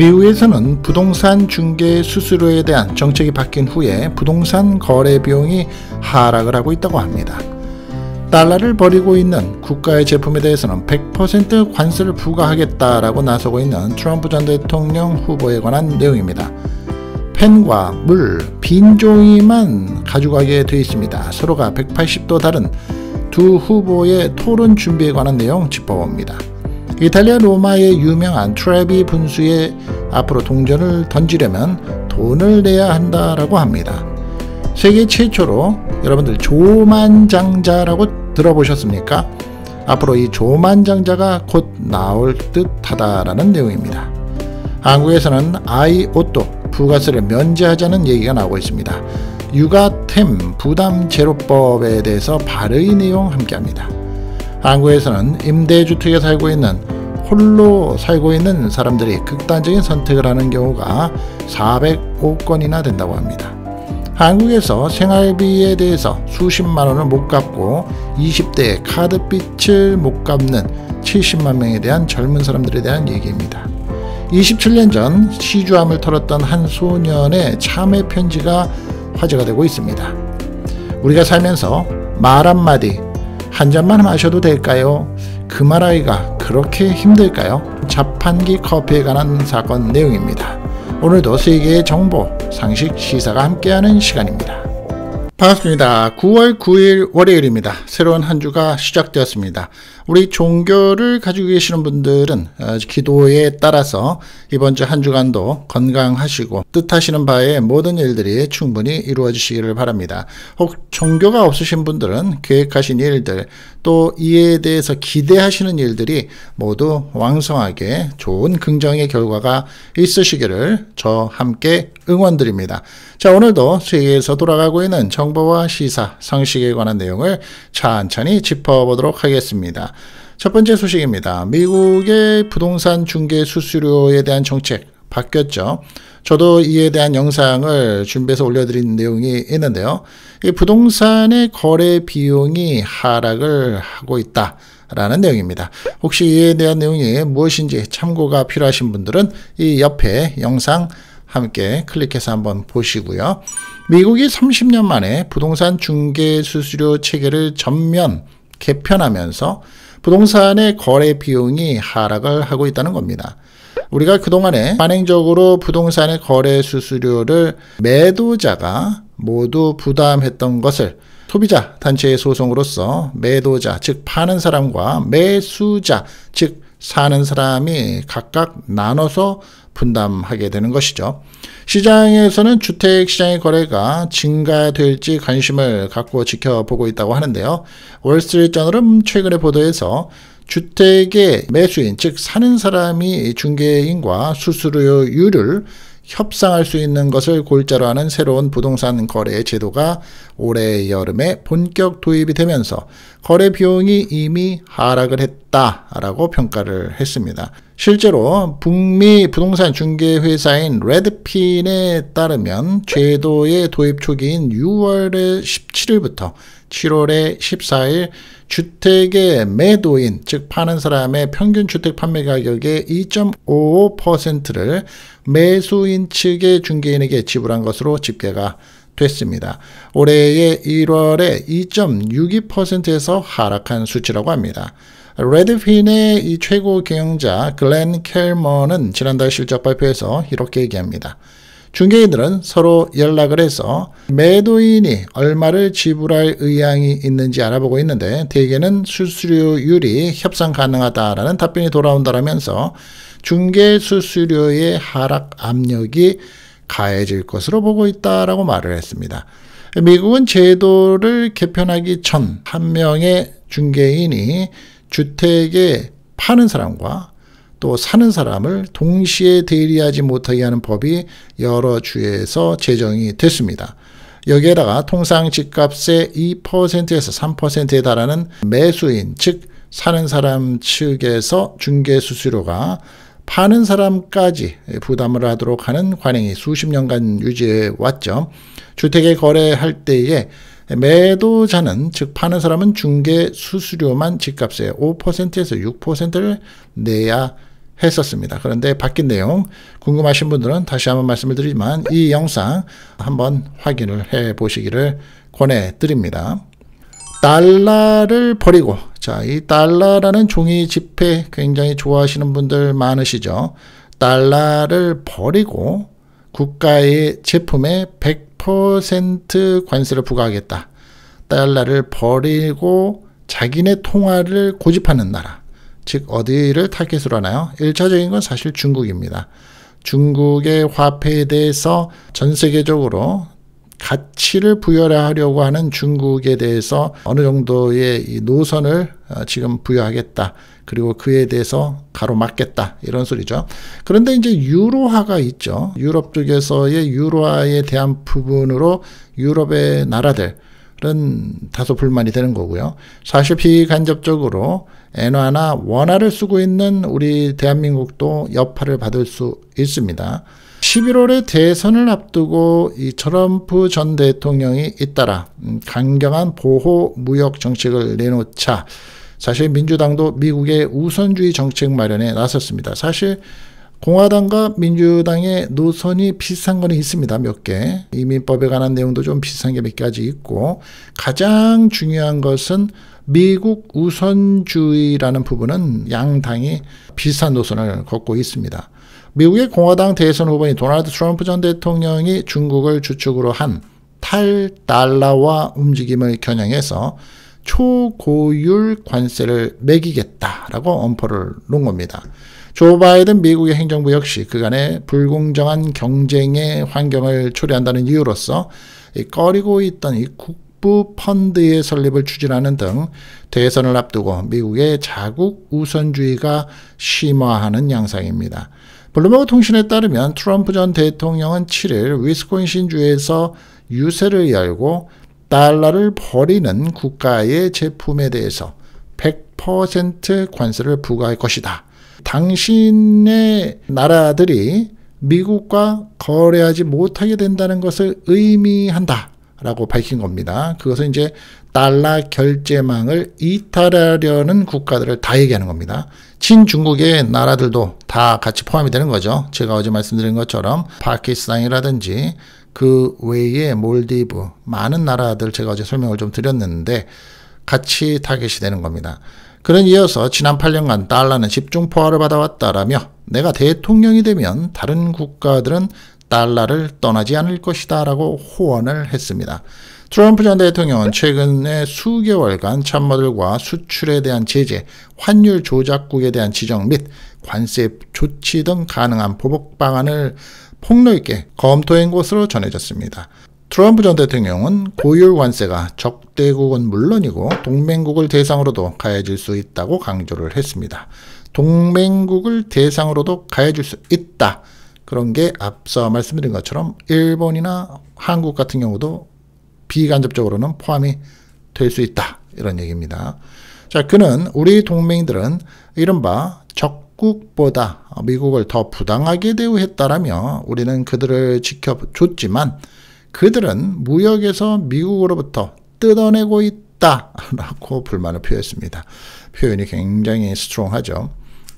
미국에서는 부동산 중개 수수료에 대한 정책이 바뀐 후에 부동산 거래 비용이 하락을 하고 있다고 합니다. 달러를 버리고 있는 국가의 제품에 대해서는 100% 관세를 부과하겠다라고 나서고 있는 트럼프 전 대통령 후보에 관한 내용입니다. 펜과 물, 빈 종이만 가져가게 되어 있습니다. 서로가 180도 다른 두 후보의 토론 준비에 관한 내용 짚어봅니다. 이탈리아 로마의 유명한 트레비 분수에 앞으로 동전을 던지려면 돈을 내야 한다라고 합니다. 세계 최초로 여러분들 조만장자라고 들어보셨습니까? 앞으로 이 조만장자가 곧 나올 듯 하다라는 내용입니다. 한국에서는 아이 옷도 부가세를 면제하자는 얘기가 나오고 있습니다. 육아템 부담제로법에 대해서 발의 내용 함께합니다. 한국에서는 임대주택에 살고 있는 홀로 살고 있는 사람들이 극단적인 선택을 하는 경우가 405건이나 된다고 합니다. 한국에서 생활비에 대해서 수십만 원을 못 갚고 20대에 카드빚을 못 갚는 70만 명에 대한 젊은 사람들에 대한 얘기입니다. 27년 전 시주함을 털었던 한 소년의 참회 편지가 화제가 되고 있습니다. 우리가 살면서 말 한마디, 한 잔만 마셔도 될까요? 그 말하기가 그렇게 힘들까요? 자판기 커피에 관한 사건 내용입니다. 오늘도 세계의 정보, 상식, 시사가 함께하는 시간입니다. 반갑습니다. 9월 9일 월요일입니다. 새로운 한 주가 시작되었습니다. 우리 종교를 가지고 계시는 분들은 아, 기도에 따라서 이번 주 한 주간도 건강하시고 뜻하시는 바에 모든 일들이 충분히 이루어지시기를 바랍니다. 혹 종교가 없으신 분들은 계획하신 일들 또 이에 대해서 기대하시는 일들이 모두 왕성하게 좋은 긍정의 결과가 있으시기를 저 함께 응원드립니다. 자 오늘도 세계에서 돌아가고 있는 정보와 시사, 상식에 관한 내용을 천천히 짚어보도록 하겠습니다. 첫 번째 소식입니다. 미국의 부동산 중개 수수료에 대한 정책 바뀌었죠. 저도 이에 대한 영상을 준비해서 올려드린 내용이 있는데요. 부동산의 거래 비용이 하락을 하고 있다. 라는 내용입니다. 혹시 이에 대한 내용이 무엇인지 참고가 필요하신 분들은 이 옆에 영상 함께 클릭해서 한번 보시고요. 미국이 30년 만에 부동산 중개 수수료 체계를 전면 개편하면서 부동산의 거래 비용이 하락을 하고 있다는 겁니다. 우리가 그동안에 관행적으로 부동산의 거래 수수료를 매도자가 모두 부담했던 것을 소비자 단체의 소송으로서 매도자 즉 파는 사람과 매수자 즉 사는 사람이 각각 나눠서 분담하게 되는 것이죠. 시장에서는 주택 시장의 거래가 증가될지 관심을 갖고 지켜보고 있다고 하는데요. 월스트리트저널은 최근의 보도에서 주택의 매수인 즉 사는 사람이 중개인과 수수료율을 협상할 수 있는 것을 골자로 하는 새로운 부동산 거래 제도가 올해 여름에 본격 도입이 되면서 거래 비용이 이미 하락을 했다라고 평가를 했습니다. 실제로 북미 부동산 중개회사인 레드핀에 따르면 제도의 도입 초기인 6월 17일부터 7월 14일 주택의 매도인 즉 파는 사람의 평균 주택 판매 가격의 2.55%를 매수인 측의 중개인에게 지불한 것으로 집계가 됐습니다. 올해의 1월에 2.62%에서 하락한 수치라고 합니다. 레드핀의 이 최고 경영자 글렌 켈머는 지난달 실적 발표에서 이렇게 얘기합니다. 중개인들은 서로 연락을 해서 매도인이 얼마를 지불할 의향이 있는지 알아보고 있는데 대개는 수수료율이 협상 가능하다라는 답변이 돌아온다라면서 중개 수수료의 하락 압력이 가해질 것으로 보고 있다라고 말을 했습니다. 미국은 제도를 개편하기 전 한 명의 중개인이 주택에 파는 사람과 또 사는 사람을 동시에 대리하지 못하게 하는 법이 여러 주에서 제정이 됐습니다. 여기에다가 통상 집값의 2%에서 3%에 달하는 매수인, 즉 사는 사람 측에서 중개 수수료가 파는 사람까지 부담을 하도록 하는 관행이 수십 년간 유지해 왔죠. 주택에 거래할 때에 매도자는 즉 파는 사람은 중개 수수료만 집값의 5%에서 6%를 내야 했었습니다. 그런데 바뀐 내용 궁금하신 분들은 다시 한번 말씀을 드리지만 이 영상 한번 확인을 해 보시기를 권해 드립니다. 달러를 버리고 자, 이 달러라는 종이 지폐 굉장히 좋아하시는 분들 많으시죠? 달러를 버리고 국가의 제품에 100% 관세를 부과하겠다. 달러를 버리고 자기네 통화를 고집하는 나라. 즉 어디를 타겟으로 하나요? 1차적인 건 사실 중국입니다. 중국의 화폐에 대해서 전 세계적으로 가치를 부여하려고 하는 중국에 대해서 어느 정도의 이 노선을 어, 지금 부여하겠다. 그리고 그에 대해서 가로막겠다. 이런 소리죠. 그런데 이제 유로화가 있죠. 유럽 쪽에서의 유로화에 대한 부분으로 유럽의 나라들, 은 다소 불만이 되는 거고요. 사실 비간접적으로 엔화나 원화를 쓰고 있는 우리 대한민국도 여파를 받을 수 있습니다. 11월에 대선을 앞두고 이 트럼프 전 대통령이 잇따라 음, 강경한 보호 무역 정책을 내놓자 사실 민주당도 미국의 우선주의 정책 마련에 나섰습니다. 사실 공화당과 민주당의 노선이 비슷한 거 있습니다. 몇 개. 이민법에 관한 내용도 좀 비슷한 게 몇 가지 있고 가장 중요한 것은 미국 우선주의라는 부분은 양당이 비슷한 노선을 걷고 있습니다. 미국의 공화당 대선 후보인 도널드 트럼프 전 대통령이 중국을 주축으로 한탈달러와 움직임을 겨냥해서 초고율 관세를 매기겠다라고 엄포를 놓은 겁니다. 조 바이든 미국의 행정부 역시 그간의 불공정한 경쟁의 환경을 초래한다는 이유로서 꺼리고 있던 이 국부 펀드의 설립을 추진하는 등 대선을 앞두고 미국의 자국 우선주의가 심화하는 양상입니다. 블루버그 통신에 따르면 트럼프 전 대통령은 7일 위스콘신주에서 유세를 열고 달러를 버리는 국가의 제품에 대해서 100% 관세를 부과할 것이다. 당신의 나라들이 미국과 거래하지 못하게 된다는 것을 의미한다. 라고 밝힌 겁니다. 그것은 이제 달러 결제망을 이탈하려는 국가들을 다 얘기하는 겁니다. 친중국의 나라들도 다 같이 포함이 되는 거죠. 제가 어제 말씀드린 것처럼 파키스탄이라든지 그 외에 몰디브 많은 나라들 제가 어제 설명을 좀 드렸는데 같이 타겟이 되는 겁니다. 그런 이어서 지난 8년간 달러는 집중 포화를 받아왔다라며 내가 대통령이 되면 다른 국가들은 달러를 떠나지 않을 것이다 라고 호언을 했습니다. 트럼프 전 대통령은 최근에 수개월간 참모들과 수출에 대한 제재, 환율 조작국에 대한 지정 및 관세 조치 등 가능한 보복 방안을 폭넓 게 검토한 것으로 전해졌습니다. 트럼프 전 대통령은 고율 관세가 적대국은 물론이고 동맹국을 대상으로도 가해질 수 있다고 강조를 했습니다. 동맹국을 대상으로도 가해질 수 있다. 그런 게 앞서 말씀드린 것처럼 일본이나 한국 같은 경우도 비간접적으로는 포함이 될 수 있다. 이런 얘기입니다. 자, 그는 우리 동맹들은 이른바 적국보다 미국을 더 부당하게 대우했다라며 우리는 그들을 지켜줬지만 그들은 무역에서 미국으로부터 뜯어내고 있다. 라고 불만을 표했습니다. 표현이 굉장히 스트롱하죠.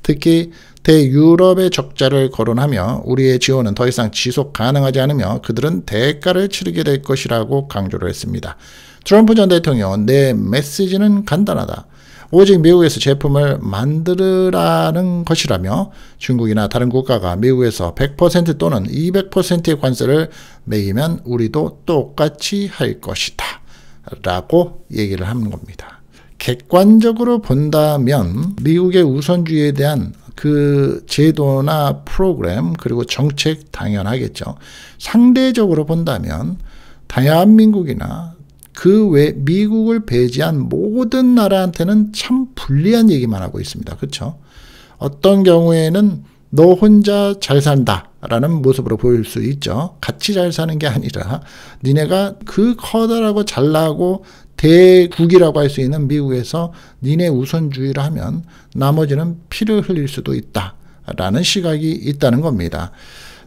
특히 대유럽의 적자를 거론하며 우리의 지원은 더 이상 지속 가능하지 않으며 그들은 대가를 치르게 될 것이라고 강조를 했습니다. 트럼프 전 대통령은 내 메시지는 간단하다. 오직 미국에서 제품을 만들으라는 것이라며 중국이나 다른 국가가 미국에서 100% 또는 200%의 관세를 매기면 우리도 똑같이 할 것이다. 라고 얘기를 하는 겁니다. 객관적으로 본다면 미국의 우선주의에 대한 그 제도나 프로그램 그리고 정책 당연하겠죠. 상대적으로 본다면 대한민국이나 그 외 미국을 배제한 모든 나라한테는 참 불리한 얘기만 하고 있습니다. 그렇죠? 어떤 경우에는 너 혼자 잘 산다 라는 모습으로 보일 수 있죠. 같이 잘 사는 게 아니라 니네가 그 커다랗고 잘나고 대국이라고 할 수 있는 미국에서 니네 우선주의를 하면 나머지는 피를 흘릴 수도 있다. 라는 시각이 있다는 겁니다.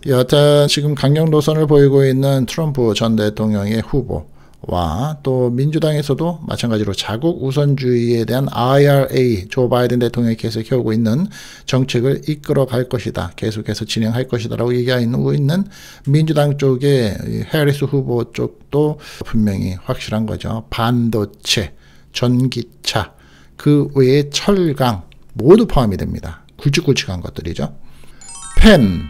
여하튼 지금 강경 노선을 보이고 있는 트럼프 전 대통령의 후보 와또 민주당에서도 마찬가지로 자국 우선주의에 대한 IRA 조 바이든 대통령이 계속해 오고 있는 정책을 이끌어 갈 것이다. 계속해서 진행할 것이다라고 얘기하고 있는 민주당 쪽의 해리스 후보 쪽도 분명히 확실한 거죠. 반도체, 전기차, 그 외에 철강 모두 포함이 됩니다. 굵직굵직한 것들이죠. 펜,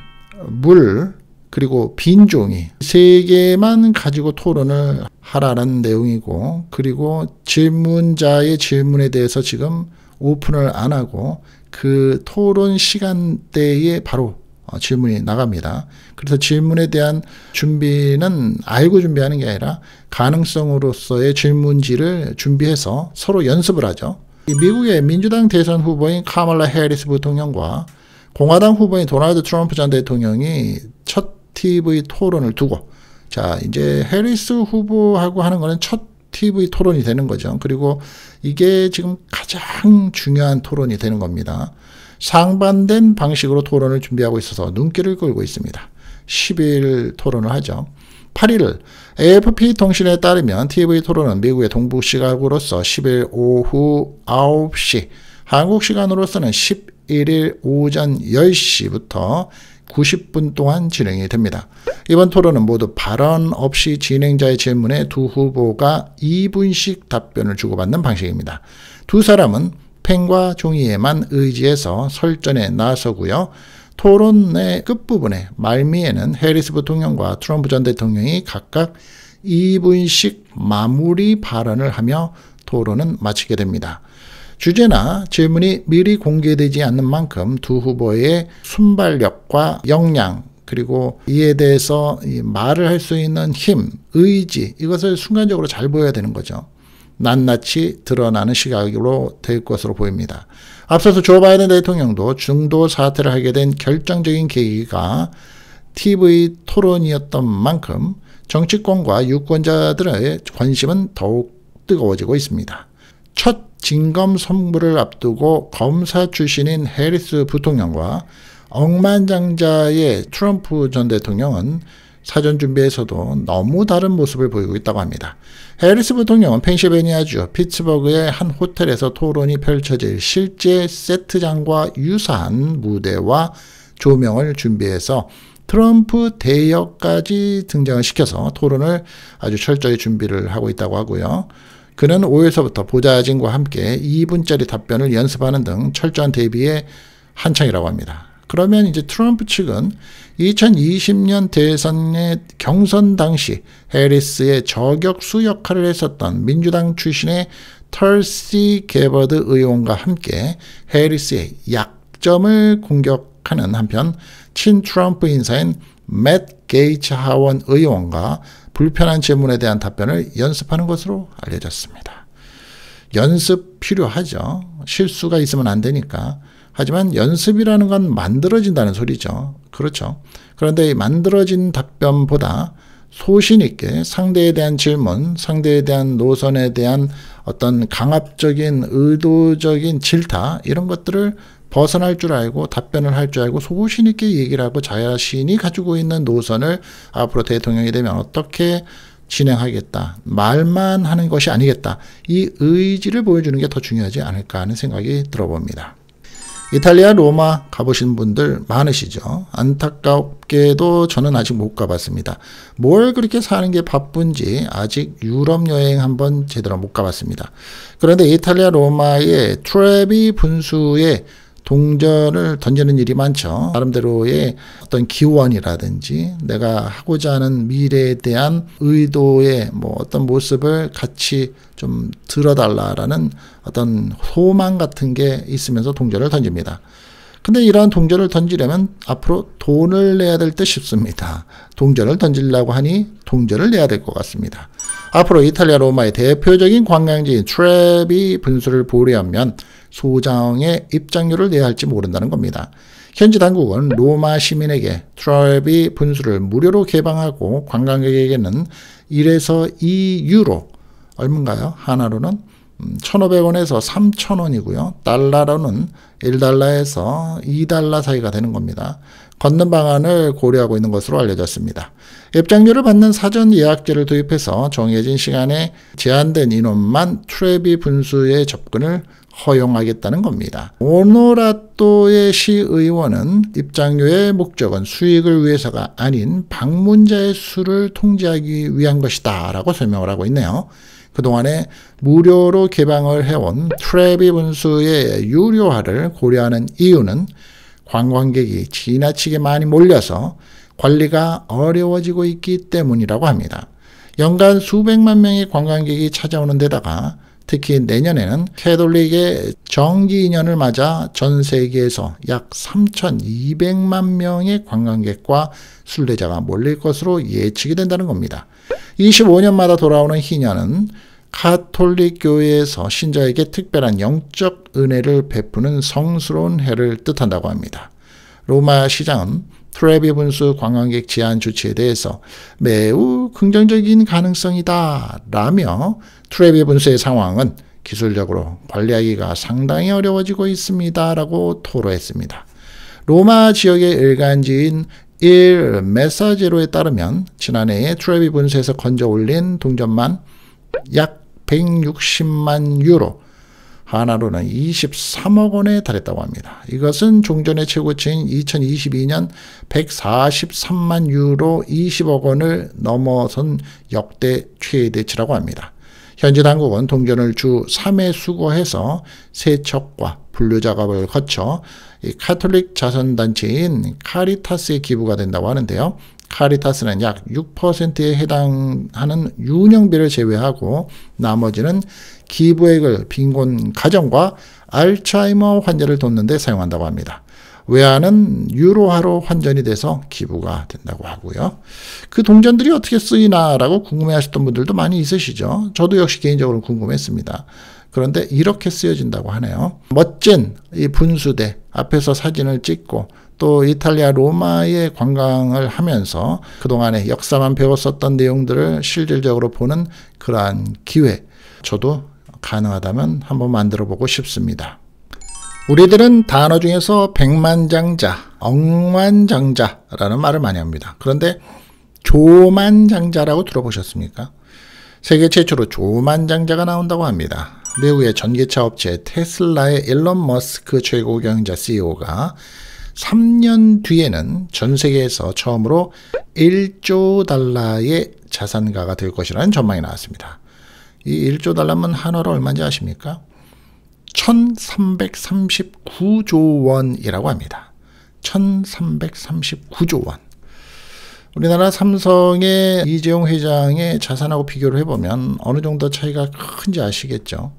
물, 그리고 빈 종이 세 개만 가지고 토론을 하라는 내용이고 그리고 질문자의 질문에 대해서 지금 오픈을 안 하고 그 토론 시간대에 바로 어, 질문이 나갑니다. 그래서 질문에 대한 준비는 알고 준비하는 게 아니라 가능성으로서의 질문지를 준비해서 서로 연습을 하죠. 미국의 민주당 대선 후보인 카멀라 해리스 부통령과 공화당 후보인 도널드 트럼프 전 대통령이 첫 TV 토론을 두고 자 이제 해리스 후보하고 하는 거는 첫 TV 토론이 되는 거죠. 그리고 이게 지금 가장 중요한 토론이 되는 겁니다. 상반된 방식으로 토론을 준비하고 있어서 눈길을 끌고 있습니다. 10일 토론을 하죠. 8일 AFP 통신에 따르면 TV 토론은 미국의 동부 시각으로서 10일 오후 9시, 한국 시간으로서는 11일 오전 10시부터 90분 동안 진행이 됩니다. 이번 토론은 모두 발언 없이 진행자의 질문에 두 후보가 2분씩 답변을 주고받는 방식입니다. 두 사람은 펜과 종이에만 의지해서 설전에 나서고요. 토론의 끝부분에 말미에는 해리스 부통령과 트럼프 전 대통령이 각각 2분씩 마무리 발언을 하며 토론은 마치게 됩니다. 주제나 질문이 미리 공개되지 않는 만큼 두 후보의 순발력과 역량 그리고 이에 대해서 말을 할 수 있는 힘, 의지 이것을 순간적으로 잘 보여야 되는 거죠. 낱낱이 드러나는 시각으로 될 것으로 보입니다. 앞서서 조 바이든 대통령도 중도 사퇴를 하게 된 결정적인 계기가 TV 토론이었던 만큼 정치권과 유권자들의 관심은 더욱 뜨거워지고 있습니다. 징검 선물을 앞두고 검사 출신인 해리스 부통령과 억만장자의 트럼프 전 대통령은 사전 준비에서도 너무 다른 모습을 보이고 있다고 합니다. 해리스 부통령은 펜실베니아주 피츠버그의 한 호텔에서 토론이 펼쳐질 실제 세트장과 유사한 무대와 조명을 준비해서 트럼프 대역까지 등장을 시켜서 토론을 아주 철저히 준비를 하고 있다고 하고요. 그는 5에서부터 보좌진과 함께 2분짜리 답변을 연습하는 등 철저한 대비에 한창이라고 합니다. 그러면 이제 트럼프 측은 2020년 대선의 경선 당시 해리스의 저격수 역할을 했었던 민주당 출신의 털시 게버드 의원과 함께 해리스의 약점을 공격하는 한편 친 트럼프 인사인 맷 게이츠 하원 의원과 불편한 질문에 대한 답변을 연습하는 것으로 알려졌습니다. 연습 필요하죠. 실수가 있으면 안 되니까. 하지만 연습이라는 건 만들어진다는 소리죠. 그렇죠. 그런데 만들어진 답변보다 소신 있게 상대에 대한 질문, 상대에 대한 노선에 대한 어떤 강압적인 의도적인 질타 이런 것들을 벗어날 줄 알고 답변을 할 줄 알고 소신 있게 얘기를 하고 자신이 가지고 있는 노선을 앞으로 대통령이 되면 어떻게 진행하겠다. 말만 하는 것이 아니겠다. 이 의지를 보여주는 게 더 중요하지 않을까 하는 생각이 들어봅니다. 이탈리아 로마 가보신 분들 많으시죠? 안타깝게도 저는 아직 못 가봤습니다. 뭘 그렇게 사는 게 바쁜지 아직 유럽 여행 한번 제대로 못 가봤습니다. 그런데 이탈리아 로마의 트레비 분수에 동전을 던지는 일이 많죠. 나름대로의 어떤 기원이라든지 내가 하고자 하는 미래에 대한 의도의 뭐 어떤 모습을 같이 좀 들어달라라는 어떤 소망 같은 게 있으면서 동전을 던집니다. 근데 이러한 동전을 던지려면 앞으로 돈을 내야 될 듯 싶습니다. 동전을 던지려고 하니 동전을 내야 될 것 같습니다. 앞으로 이탈리아 로마의 대표적인 관광지인 트랩이 분수를 보려면 소장의 입장료를 내야 할지 모른다는 겁니다. 현지 당국은 로마 시민에게 트라이비 분수를 무료로 개방하고 관광객에게는 1에서 2유로 얼마인가요? 하나로는 1,500원에서 음, 3,000원이고요. 달러로는 1달러에서 2달러 사이가 되는 겁니다. 걷는 방안을 고려하고 있는 것으로 알려졌습니다. 입장료를 받는 사전 예약제를 도입해서 정해진 시간에 제한된 인원만 트레비 분수에 접근을 허용하겠다는 겁니다. 오노라또의 시의원은 입장료의 목적은 수익을 위해서가 아닌 방문자의 수를 통제하기 위한 것이다 라고 설명을 하고 있네요. 그동안에 무료로 개방을 해온 트레비 분수의 유료화를 고려하는 이유는 관광객이 지나치게 많이 몰려서 관리가 어려워지고 있기 때문이라고 합니다. 연간 수백만 명의 관광객이 찾아오는 데다가 특히 내년에는 캐톨릭의 정기 인연을 맞아 전 세계에서 약 3,200만 명의 관광객과 순례자가 몰릴 것으로 예측이 된다는 겁니다. 25년마다 돌아오는 희년은 카톨릭 교회에서 신자에게 특별한 영적 은혜를 베푸는 성스러운 해를 뜻한다고 합니다. 로마 시장은 트래비 분수 관광객 제한 조치에 대해서 매우 긍정적인 가능성이다 라며 트래비 분수의 상황은 기술적으로 관리하기가 상당히 어려워지고 있습니다 라고 토로했습니다. 로마 지역의 일간지인 일 메사제로에 따르면 지난해에 트래비 분수에서 건져 올린 동전만 약 160만 유로 하나로는 23억 원에 달했다고 합니다. 이것은 종전의 최고치인 2022년 143만 유로 20억 원을 넘어선 역대 최대치라고 합니다. 현재 당국은 동전을 주 3회 수거해서 세척과 분류 작업을 거쳐 카톨릭 자선단체인 카리타스에 기부가 된다고 하는데요. 카리타스는 약 6%에 해당하는 유년비를 제외하고 나머지는 기부액을 빈곤 가정과 알츠하이머 환자를 돕는 데 사용한다고 합니다. 외화는 유로화로 환전이 돼서 기부가 된다고 하고요. 그 동전들이 어떻게 쓰이나라고 궁금해하셨던 분들도 많이 있으시죠. 저도 역시 개인적으로 궁금했습니다. 그런데 이렇게 쓰여진다고 하네요. 멋진 이 분수대 앞에서 사진을 찍고 또 이탈리아 로마의 관광을 하면서 그동안의 역사만 배웠었던 내용들을 실질적으로 보는 그러한 기회. 저도 가능하다면 한번 만들어 보고 싶습니다. 우리들은 단어 중에서 백만장자, 억만장자라는 말을 많이 합니다. 그런데 조만장자라고 들어보셨습니까? 세계 최초로 조만장자가 나온다고 합니다. 미국의 전기차 업체 테슬라의 일론 머스크 최고 경영자 CEO가 3년 뒤에는 전 세계에서 처음으로 1조 달러의 자산가가 될 것이라는 전망이 나왔습니다. 이 1조 달러면 한화로 얼마인지 아십니까? 1339조 원이라고 합니다. 1339조 원. 우리나라 삼성의 이재용 회장의 자산하고 비교를 해보면 어느 정도 차이가 큰지 아시겠죠?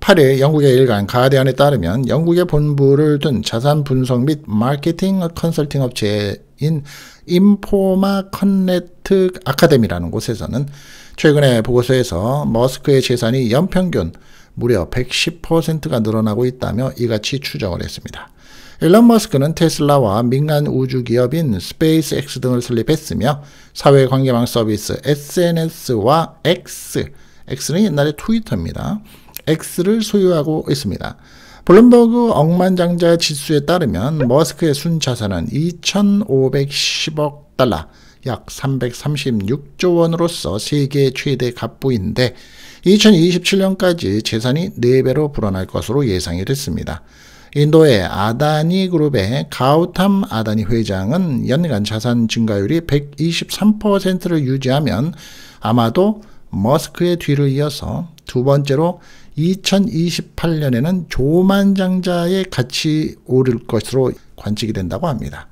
8일 영국의 일간 가디언에 따르면 영국의 본부를 둔 자산 분석 및 마케팅 컨설팅 업체인 인포마 컨네트 아카데미라는 곳에서는 최근에 보고서에서 머스크의 재산이 연평균 무려 110%가 늘어나고 있다며 이같이 추정을 했습니다. 일론 머스크는 테슬라와 민간 우주 기업인 스페이스 X 등을 설립했으며 사회 관계망 서비스 SNS와 X, X는 옛날에 트위터입니다. X를 소유하고 있습니다. 블룸버그 억만장자 지수에 따르면 머스크의 순자산은 2,510억 달러, 약 336조 원으로서 세계 최대 갑부인데 2027년까지 재산이 4배로 불어날 것으로 예상이 됐습니다. 인도의 아다니 그룹의 가우탐 아다니 회장은 연간 자산 증가율이 123%를 유지하면 아마도 머스크의 뒤를 이어서 두 번째로 2028년에는 조만장자의 가치 오를 것으로 관측이 된다고 합니다.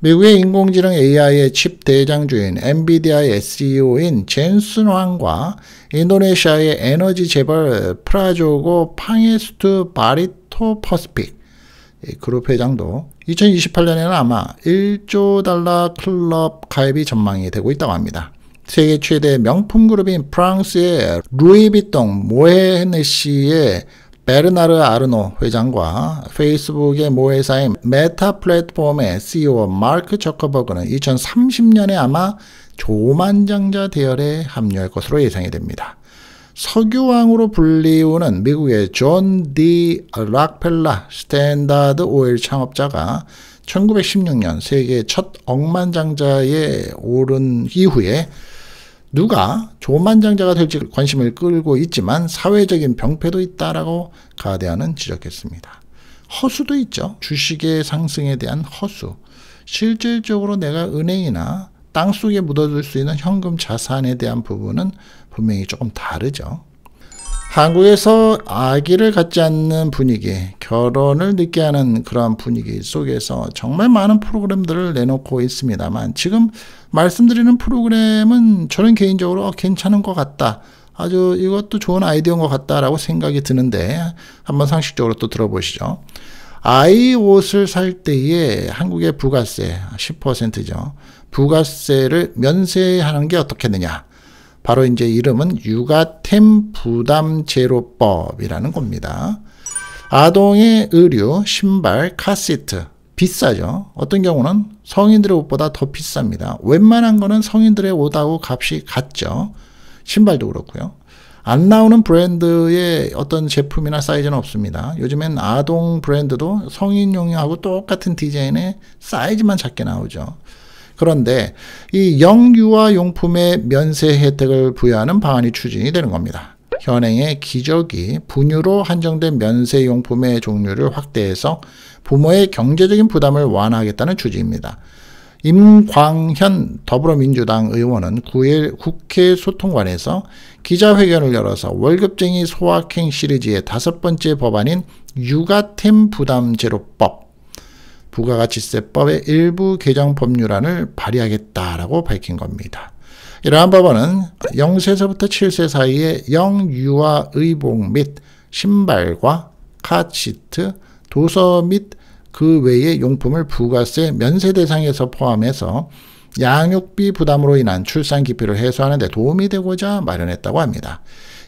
미국의 인공지능 AI의 칩 대장주인 엔비디아의 CEO인 젠슨 황과 인도네시아의 에너지 재벌 프라조고 팡에스투 바리토 퍼스픽 그룹 회장도 2028년에는 아마 1조 달러 클럽 가입이 전망이 되고 있다고 합니다. 세계 최대 명품 그룹인 프랑스의 루이비통 모헤네시의 베르나르 아르노 회장과 페이스북의 모 회사인 메타 플랫폼의 CEO 마크 저커버그는 2030년에 아마 조만장자 대열에 합류할 것으로 예상이 됩니다. 석유왕으로 불리우는 미국의 존 D. 락펠라 스탠다드 오일 창업자가 1916년 세계 첫 억만장자에 오른 이후에 누가 조만장자가 될지 관심을 끌고 있지만 사회적인 병폐도 있다라고 가대하는 지적했습니다. 허수도 있죠. 주식의 상승에 대한 허수. 실질적으로 내가 은행이나 땅 속에 묻어둘 수 있는 현금 자산에 대한 부분은 분명히 조금 다르죠. 한국에서 아기를 갖지 않는 분위기, 결혼을 늦게 하는 그러한 분위기 속에서 정말 많은 프로그램들을 내놓고 있습니다만 지금 말씀드리는 프로그램은 저는 개인적으로 어, 괜찮은 것 같다. 아주 이것도 좋은 아이디어인 것 같다라고 생각이 드는데 한번 상식적으로 또 들어보시죠. 아이 옷을 살 때에 한국의 부가세 10%죠. 부가세를 면세하는 게 어떻겠느냐. 바로 이제 이름은 육아템 부담 제로법이라는 겁니다. 아동의 의류, 신발, 카시트 비싸죠. 어떤 경우는 성인들의 옷보다 더 비쌉니다. 웬만한 거는 성인들의 옷하고 값이 같죠. 신발도 그렇고요. 안 나오는 브랜드의 어떤 제품이나 사이즈는 없습니다. 요즘엔 아동 브랜드도 성인용하고 이 똑같은 디자인의 사이즈만 작게 나오죠. 그런데 이 영유아 용품의 면세 혜택을 부여하는 방안이 추진이 되는 겁니다. 현행의 기저귀, 분유로 한정된 면세 용품의 종류를 확대해서 부모의 경제적인 부담을 완화하겠다는 취지입니다. 임광현 더불어민주당 의원은 9일 국회 소통관에서 기자회견을 열어서 월급쟁이 소확행 시리즈의 다섯 번째 법안인 육아템 부담제로법 부가가치세법의 일부 개정 법률안을 발의하겠다라고 밝힌 겁니다. 이러한 법안은 0세서부터 7세 사이에 영유아 의복 및 신발과 카시트, 도서 및 그 외의 용품을 부가세 면세 대상에서 포함해서 양육비 부담으로 인한 출산 기피를 해소하는 데 도움이 되고자 마련했다고 합니다.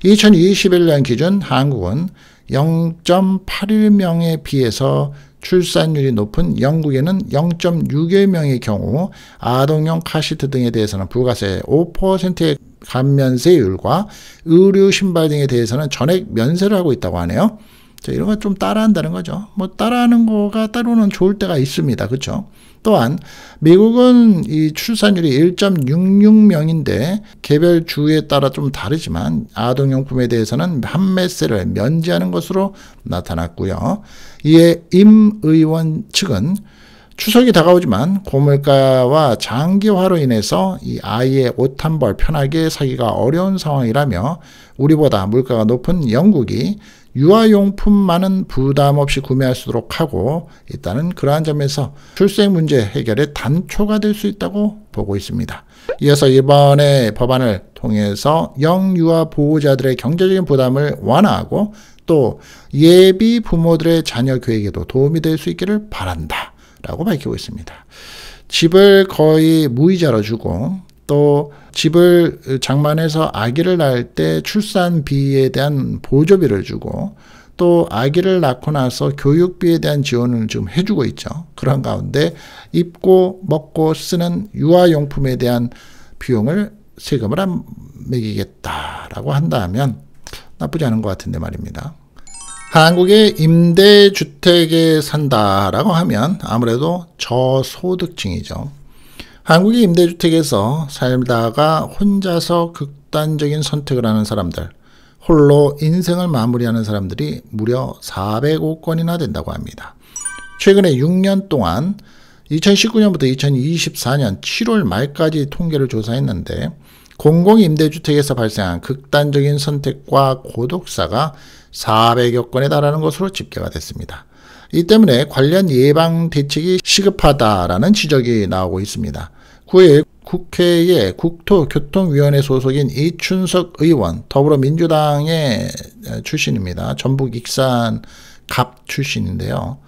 2021년 기준 한국은 0.81명에 비해서 출산율이 높은 영국에는 0.6여 명의 경우 아동용 카시트 등에 대해서는 부가세 5%의 감면세율과 의류 신발 등에 대해서는 전액 면세를 하고 있다고 하네요. 자, 이런 거좀 따라한다는 거죠. 뭐 따라하는 거가 따로는 좋을 때가 있습니다. 그렇죠? 또한 미국은 이 출산율이 1.66명인데 개별 주에 따라 좀 다르지만 아동용품에 대해서는 판매세를 면제하는 것으로 나타났고요. 이에 임 의원 측은 추석이 다가오지만 고물가와 장기화로 인해서 이 아이의 옷 한 벌 편하게 사기가 어려운 상황이라며 우리보다 물가가 높은 영국이 유아용품만은 부담 없이 구매할 수 있도록 하고 있다는 그러한 점에서 출생 문제 해결의 단초가 될 수 있다고 보고 있습니다. 이어서 이번에 법안을 통해서 영유아 보호자들의 경제적인 부담을 완화하고 또 예비 부모들의 자녀 교육에도 도움이 될 수 있기를 바란다. 라고 밝히고 있습니다. 집을 거의 무이자로 주고 또 집을 장만해서 아기를 낳을 때 출산비에 대한 보조비를 주고 또 아기를 낳고 나서 교육비에 대한 지원을 지금 해주고 있죠. 그런 가운데 입고 먹고 쓰는 유아용품에 대한 비용을 세금을 안 매기겠다라고 한다면 나쁘지 않은 것 같은데 말입니다. 한국의 임대주택에 산다라고 하면 아무래도 저소득층이죠. 한국의 임대주택에서 살다가 혼자서 극단적인 선택을 하는 사람들, 홀로 인생을 마무리하는 사람들이 무려 400억 건이나 된다고 합니다. 최근에 6년 동안 2019년부터 2024년 7월 말까지 통계를 조사했는데 공공임대주택에서 발생한 극단적인 선택과 고독사가 400여 건에 달하는 것으로 집계가 됐습니다. 이 때문에 관련 예방 대책이 시급하다라는 지적이 나오고 있습니다. 9일 국회의 국토교통위원회 소속인 이춘석 의원 더불어민주당의 출신입니다. 전북 익산 갑 출신인데요.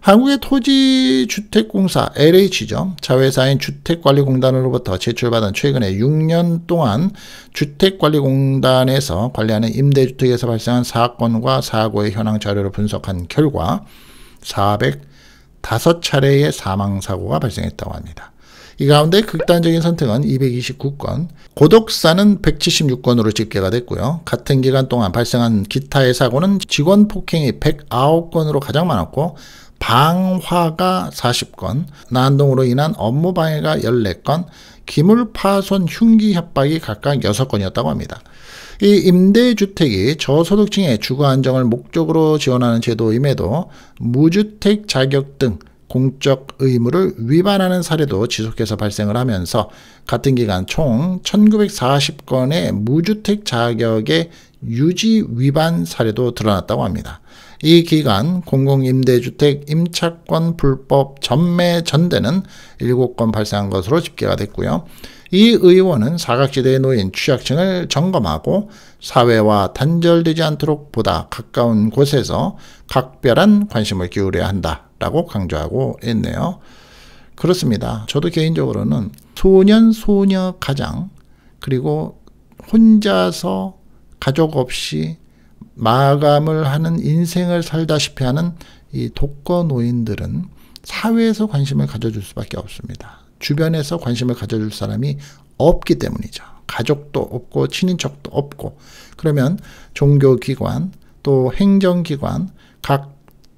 한국의 토지주택공사 LH죠. 자회사인 주택관리공단으로부터 제출받은 최근에 6년 동안 주택관리공단에서 관리하는 임대주택에서 발생한 사건과 사고의 현황 자료를 분석한 결과 405차례의 사망사고가 발생했다고 합니다. 이 가운데 극단적인 선택은 229건, 고독사는 176건으로 집계가 됐고요. 같은 기간 동안 발생한 기타의 사고는 직원 폭행이 109건으로 가장 많았고, 방화가 40건, 난동으로 인한 업무 방해가 14건, 기물 파손 흉기 협박이 각각 6건이었다고 합니다. 이 임대주택이 저소득층의 주거 안정을 목적으로 지원하는 제도임에도 무주택 자격 등 공적 의무를 위반하는 사례도 지속해서 발생을 하면서 같은 기간 총 1940건의 무주택 자격의 유지 위반 사례도 드러났다고 합니다. 이 기간 공공임대주택 임차권 불법 전매 전대는 7건 발생한 것으로 집계가 됐고요. 이 의원은 사각지대에 놓인 취약층을 점검하고 사회와 단절되지 않도록 보다 가까운 곳에서 각별한 관심을 기울여야 한다 라고 강조하고 있네요. 그렇습니다. 저도 개인적으로는 소년, 소녀, 가장, 그리고 혼자서 가족 없이 마감을 하는 인생을 살다시피 하는 이 독거 노인들은 사회에서 관심을 가져줄 수밖에 없습니다. 주변에서 관심을 가져줄 사람이 없기 때문이죠. 가족도 없고 친인척도 없고 그러면 종교기관 또 행정기관 각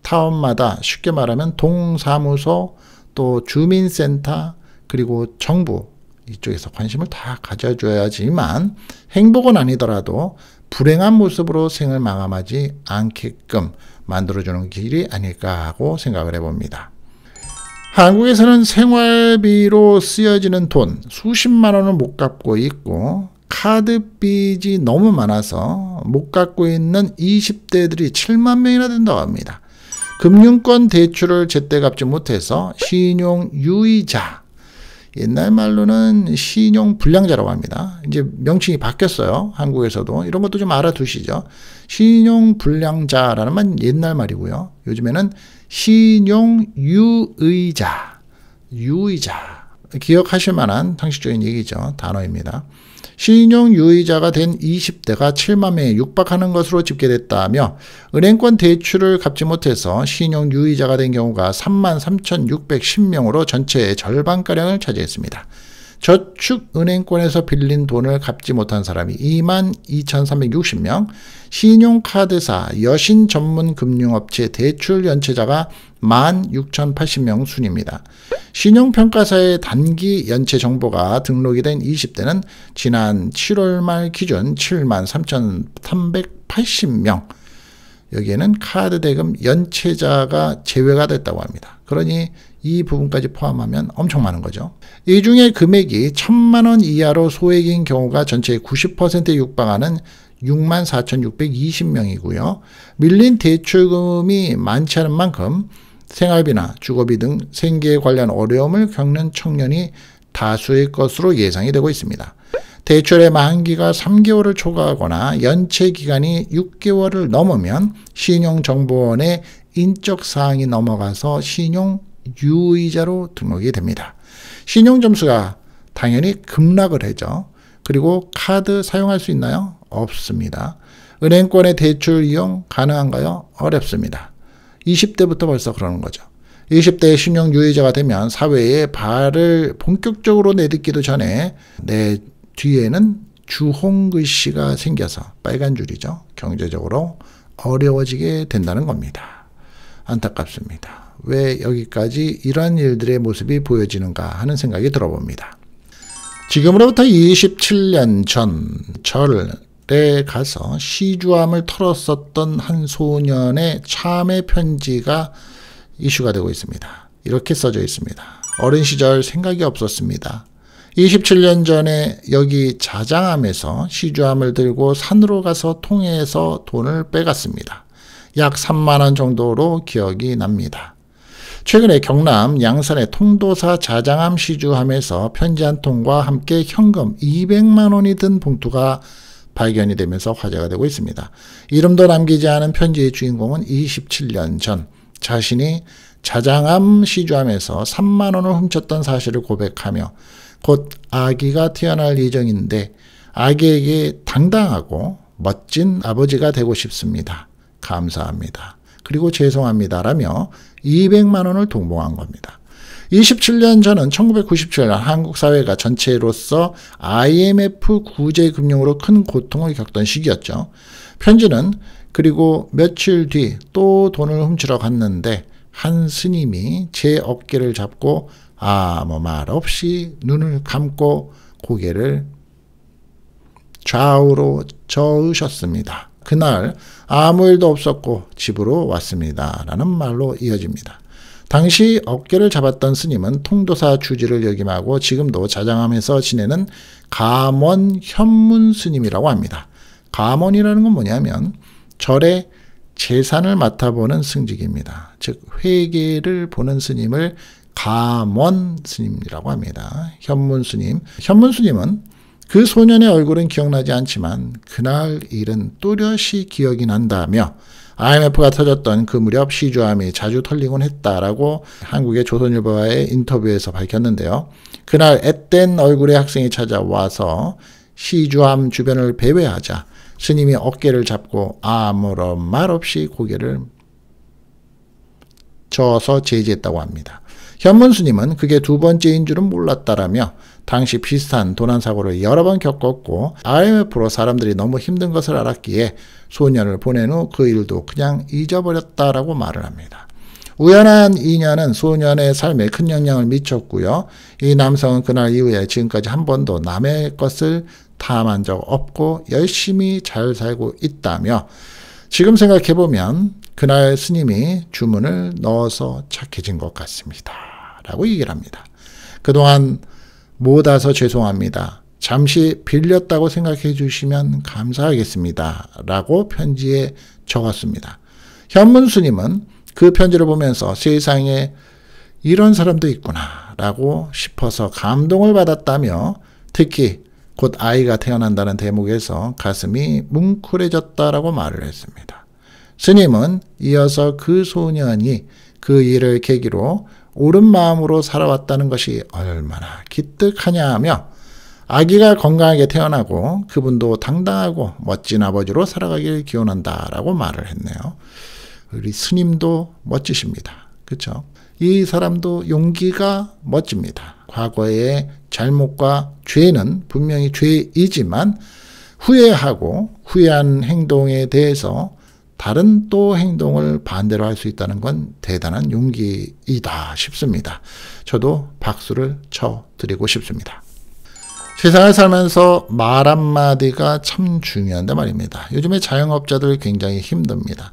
타운마다 쉽게 말하면 동사무소 또 주민센터 그리고 정부 이쪽에서 관심을 다 가져줘야지만 행복은 아니더라도 불행한 모습으로 생을 마감하지 않게끔 만들어주는 길이 아닐까 하고 생각을 해봅니다. 한국에서는 생활비로 쓰여지는 돈 수십만 원을 못 갚고 있고 카드 빚이 너무 많아서 못 갚고 있는 20대들이 7만 명이나 된다고 합니다. 금융권 대출을 제때 갚지 못해서 신용 유의자 옛날 말로는 신용 불량자라고 합니다. 이제 명칭이 바뀌었어요. 한국에서도 이런 것도 좀 알아두시죠. 신용 불량자라는 말 옛날 말이고요. 요즘에는 신용 유의자 유의자 기억하실 만한 상식적인 얘기죠. 단어입니다. 신용 유의자가 된 20대가 7만 명에 육박하는 것으로 집계됐다며 은행권 대출을 갚지 못해서 신용 유의자가 된 경우가 3만 3,610명으로 전체의 절반가량을 차지했습니다. 저축은행권에서 빌린 돈을 갚지 못한 사람이 2만 2,360명, 신용카드사, 여신 전문 금융업체 대출 연체자가 1만 6,080명 순입니다. 신용평가사의 단기 연체 정보가 등록이 된 20대는 지난 7월 말 기준 7만 3,380명, 여기에는 카드 대금 연체자가 제외가 됐다고 합니다. 그러니 이 부분까지 포함하면 엄청 많은 거죠. 이 중에 금액이 1 천만 원 이하로 소액인 경우가 전체의 90%에 육박하는 64,620명이고요. 만 밀린 대출금이 많지 않은 만큼 생활비나 주거비 등 생계에 관련 어려움을 겪는 청년이 다수일 것으로 예상이 되고 있습니다. 대출의 만기가 3개월을 초과하거나 연체 기간이 6개월을 넘으면 신용정보원의 인적 사항이 넘어가서 신용 유의자로 등록이 됩니다. 신용점수가 당연히 급락을 하죠. 그리고 카드 사용할 수 있나요? 없습니다. 은행권의 대출 이용 가능한가요? 어렵습니다. 20대부터 벌써 그러는 거죠. 20대 신용 유의자가 되면 사회에 발을 본격적으로 내딛기도 전에 내 뒤에는 주홍글씨가 생겨서 빨간 줄이죠. 경제적으로 어려워지게 된다는 겁니다. 안타깝습니다. 왜 여기까지 이러한 일들의 모습이 보여지는가 하는 생각이 들어봅니다. 지금으로부터 27년 전 절에 가서 시주함을 털었었던 한 소년의 참의 편지가 이슈가 되고 있습니다. 이렇게 써져 있습니다. 어린 시절 생각이 없었습니다. 27년 전에 여기 자장함에서 시주함을 들고 산으로 가서 통해서 돈을 빼갔습니다. 약 3만원 정도로 기억이 납니다. 최근에 경남 양산의 통도사 자장암 시주함에서 편지 한 통과 함께 현금 200만 원이 든 봉투가 발견이 되면서 화제가 되고 있습니다. 이름도 남기지 않은 편지의 주인공은 27년 전 자신이 자장암 시주함에서 3만 원을 훔쳤던 사실을 고백하며 곧 아기가 태어날 예정인데 아기에게 당당하고 멋진 아버지가 되고 싶습니다. 감사합니다. 그리고 죄송합니다라며 200만 원을 동봉한 겁니다. 27년 전은 1997년 한국 사회가 전체로서 IMF 구제 금융으로 큰 고통을 겪던 시기였죠. 편지는 그리고 며칠 뒤 또 돈을 훔치러 갔는데 한 스님이 제 어깨를 잡고 아무 말 없이 눈을 감고 고개를 좌우로 저으셨습니다. 그날 아무 일도 없었고 집으로 왔습니다. 라는 말로 이어집니다. 당시 어깨를 잡았던 스님은 통도사 주지를 역임하고 지금도 자장하면서 지내는 가문 현문 스님이라고 합니다. 가문이라는 건 뭐냐면 절의 재산을 맡아보는 승직입니다. 즉 회계를 보는 스님을 가문 스님이라고 합니다. 현문 스님. 현문 스님은 그 소년의 얼굴은 기억나지 않지만 그날 일은 또렷이 기억이 난다며 IMF가 터졌던 그 무렵 시주함이 자주 털리곤 했다라고 한국의 조선일보와의 인터뷰에서 밝혔는데요. 그날 앳된 얼굴의 학생이 찾아와서 시주함 주변을 배회하자 스님이 어깨를 잡고 아무런 말 없이 고개를 저어서 제지했다고 합니다. 현문 스님은 그게 두 번째인 줄은 몰랐다라며 당시 비슷한 도난사고를 여러 번 겪었고 IMF로 사람들이 너무 힘든 것을 알았기에 소년을 보낸 후 그 일도 그냥 잊어버렸다라고 말을 합니다. 우연한 인연은 소년의 삶에 큰 영향을 미쳤고요. 이 남성은 그날 이후에 지금까지 한 번도 남의 것을 탐한 적 없고 열심히 잘 살고 있다며 지금 생각해보면 그날 스님이 주문을 넣어서 착해진 것 같습니다. 라고 얘기를 합니다. 그동안 못아서 죄송합니다. 잠시 빌렸다고 생각해 주시면 감사하겠습니다. 라고 편지에 적었습니다. 현문수님은 그 편지를 보면서 세상에 이런 사람도 있구나 라고 싶어서 감동을 받았다며 특히 곧 아이가 태어난다는 대목에서 가슴이 뭉클해졌다라고 말을 했습니다. 스님은 이어서 그 소년이 그 일을 계기로 옳은 마음으로 살아왔다는 것이 얼마나 기특하냐 하며 아기가 건강하게 태어나고 그분도 당당하고 멋진 아버지로 살아가길 기원한다라고 말을 했네요. 우리 스님도 멋지십니다. 그쵸이 사람도 용기가 멋집니다. 과거의 잘못과 죄는 분명히 죄이지만 후회하고 후회한 행동에 대해서 다른 또 행동을 반대로 할 수 있다는 건 대단한 용기이다 싶습니다. 저도 박수를 쳐 드리고 싶습니다. 세상을 살면서 말 한마디가 참 중요한데 말입니다. 요즘에 자영업자들 굉장히 힘듭니다.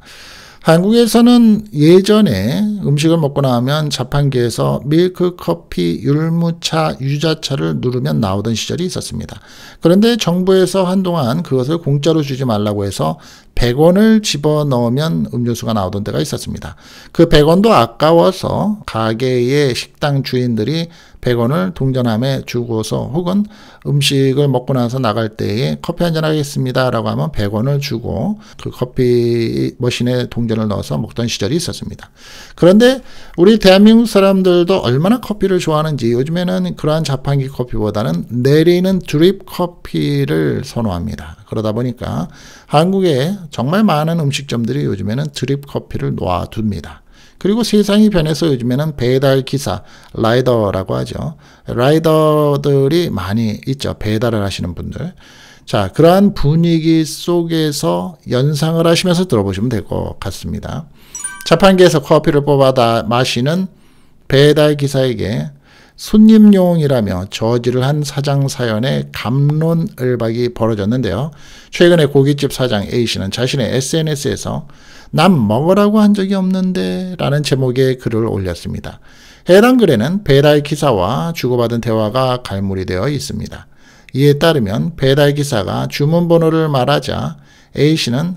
한국에서는 예전에 음식을 먹고 나면 자판기에서 밀크, 커피, 율무차, 유자차를 누르면 나오던 시절이 있었습니다. 그런데 정부에서 한동안 그것을 공짜로 주지 말라고 해서 100원을 집어넣으면 음료수가 나오던 때가 있었습니다. 그 100원도 아까워서 가게의 식당 주인들이 100원을 동전함에 주고서 혹은 음식을 먹고 나서 나갈 때에 커피 한 잔 하겠습니다 라고 하면 100원을 주고 그 커피 머신에 동전을 넣어서 먹던 시절이 있었습니다. 그런데 우리 대한민국 사람들도 얼마나 커피를 좋아하는지 요즘에는 그러한 자판기 커피보다는 내리는 드립 커피를 선호합니다. 그러다 보니까 한국에 정말 많은 음식점들이 요즘에는 드립 커피를 놓아둡니다. 그리고 세상이 변해서 요즘에는 배달 기사, 라이더라고 하죠. 라이더들이 많이 있죠. 배달을 하시는 분들. 자, 그러한 분위기 속에서 연상을 하시면서 들어보시면 될 것 같습니다. 자판기에서 커피를 뽑아 다 마시는 배달 기사에게 손님용이라며 저지를 한 사장 사연에 감론을박이 벌어졌는데요. 최근에 고깃집 사장 A씨는 자신의 SNS에서 남 먹으라고 한 적이 없는데 라는 제목의 글을 올렸습니다. 해당 글에는 배달 기사와 주고받은 대화가 갈무리 되어 있습니다. 이에 따르면 배달 기사가 주문 번호를 말하자 A씨는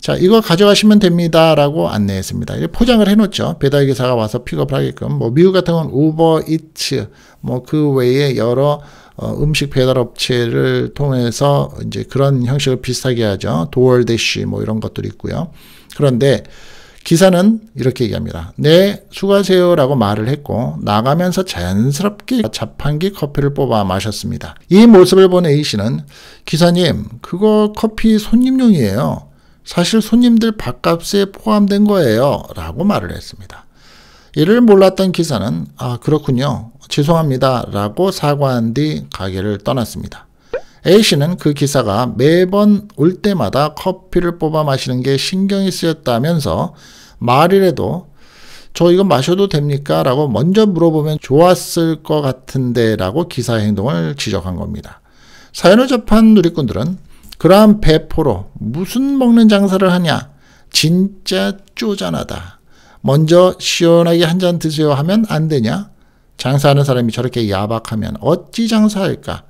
자, 이거 가져가시면 됩니다. 라고 안내했습니다. 포장을 해놓죠. 배달기사가 와서 픽업을 하게끔. 뭐, 미국 같은 건 우버, 이츠, 뭐, 그 외에 여러 어, 음식 배달 업체를 통해서 이제 그런 형식을 비슷하게 하죠. 도월대쉬 뭐 이런 것들이 있고요. 그런데 기사는 이렇게 얘기합니다. 네, 수고하세요라고 말을 했고 나가면서 자연스럽게 자판기 커피를 뽑아 마셨습니다. 이 모습을 본 A 씨는 기사님, 그거 커피 손님용이에요. 사실 손님들 밥값에 포함된 거예요. 라고 말을 했습니다. 이를 몰랐던 기사는 아 그렇군요. 죄송합니다. 라고 사과한 뒤 가게를 떠났습니다. A씨는 그 기사가 매번 올 때마다 커피를 뽑아 마시는 게 신경이 쓰였다면서 말이라도 저 이거 마셔도 됩니까? 라고 먼저 물어보면 좋았을 것 같은데 라고 기사 행동을 지적한 겁니다. 사연을 접한 누리꾼들은 그러한 배포로 무슨 먹는 장사를 하냐? 진짜 쪼잔하다. 먼저 시원하게 한 잔 드세요 하면 안 되냐? 장사하는 사람이 저렇게 야박하면 어찌 장사할까?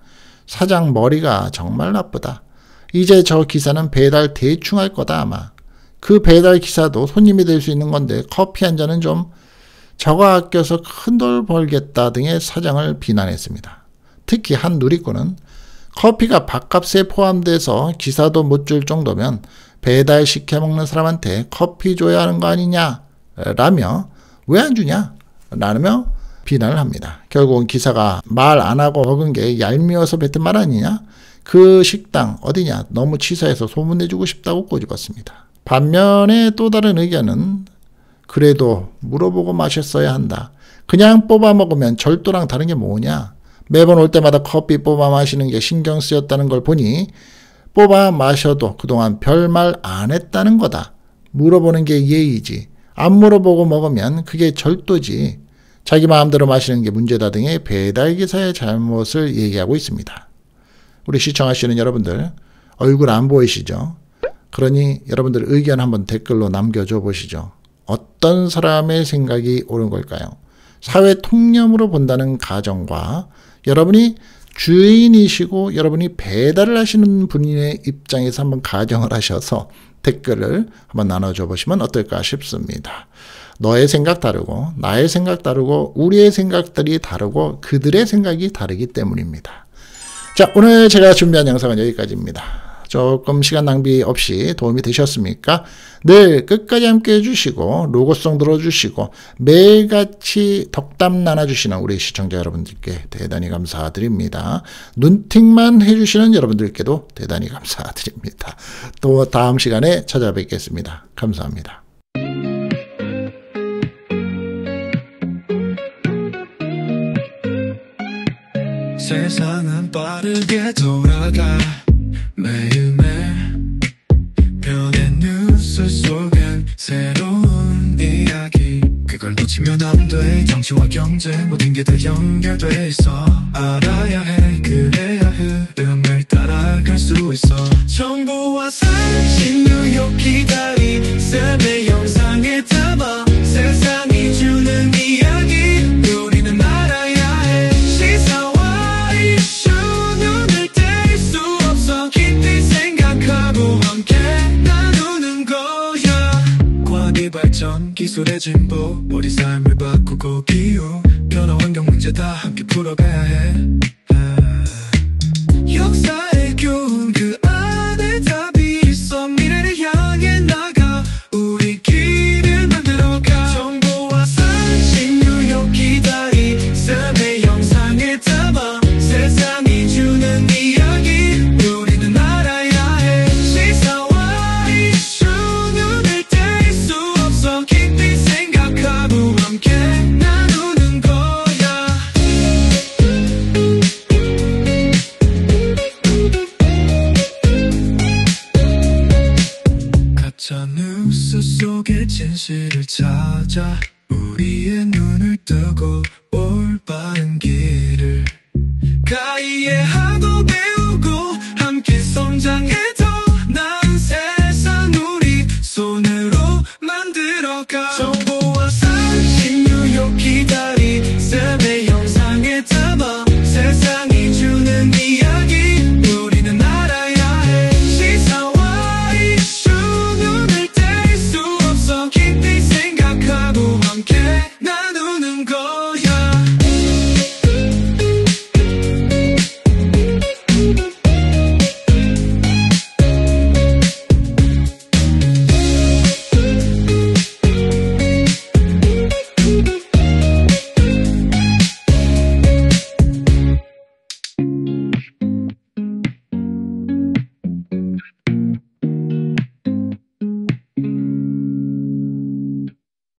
사장 머리가 정말 나쁘다. 이제 저 기사는 배달 대충 할 거다 아마. 그 배달 기사도 손님이 될 수 있는 건데 커피 한 잔은 좀 저가 아껴서 큰 돌 벌겠다 등의 사장을 비난했습니다. 특히 한 누리꾼은 커피가 밥값에 포함돼서 기사도 못 줄 정도면 배달시켜 먹는 사람한테 커피 줘야 하는 거 아니냐? 라며 왜 안 주냐? 라며 비난을 합니다. 결국은 기사가 말 안 하고 먹은 게 얄미워서 뱉은 말 아니냐? 그 식당 어디냐? 너무 치사해서 소문내주고 싶다고 꼬집었습니다. 반면에 또 다른 의견은 그래도 물어보고 마셨어야 한다. 그냥 뽑아 먹으면 절도랑 다른 게 뭐냐? 매번 올 때마다 커피 뽑아 마시는 게 신경 쓰였다는 걸 보니 뽑아 마셔도 그동안 별 말 안 했다는 거다. 물어보는 게 예의지. 안 물어보고 먹으면 그게 절도지. 자기 마음대로 마시는 게 문제다 등의 배달기사의 잘못을 얘기하고 있습니다. 우리 시청하시는 여러분들, 얼굴 안 보이시죠? 그러니 여러분들 의견 한번 댓글로 남겨줘 보시죠. 어떤 사람의 생각이 옳은 걸까요? 사회 통념으로 본다는 가정과 여러분이 주인이시고 여러분이 배달을 하시는 분의 입장에서 한번 가정을 하셔서 댓글을 한번 나눠줘 보시면 어떨까 싶습니다. 너의 생각 다르고 나의 생각 다르고 우리의 생각들이 다르고 그들의 생각이 다르기 때문입니다. 자 오늘 제가 준비한 영상은 여기까지입니다. 조금 시간 낭비 없이 도움이 되셨습니까? 늘 끝까지 함께 해주시고 로고송 들어주시고 매일같이 덕담 나눠주시는 우리 시청자 여러분들께 대단히 감사드립니다. 눈팅만 해주시는 여러분들께도 대단히 감사드립니다. 또 다음 시간에 찾아뵙겠습니다. 감사합니다. 세상은 빠르게 돌아가 마음에 변한 눈술 속엔 새로운 이야기 그걸 놓치면 안돼 정치와 경제 모든 게 다 연결돼 있어 Yeah.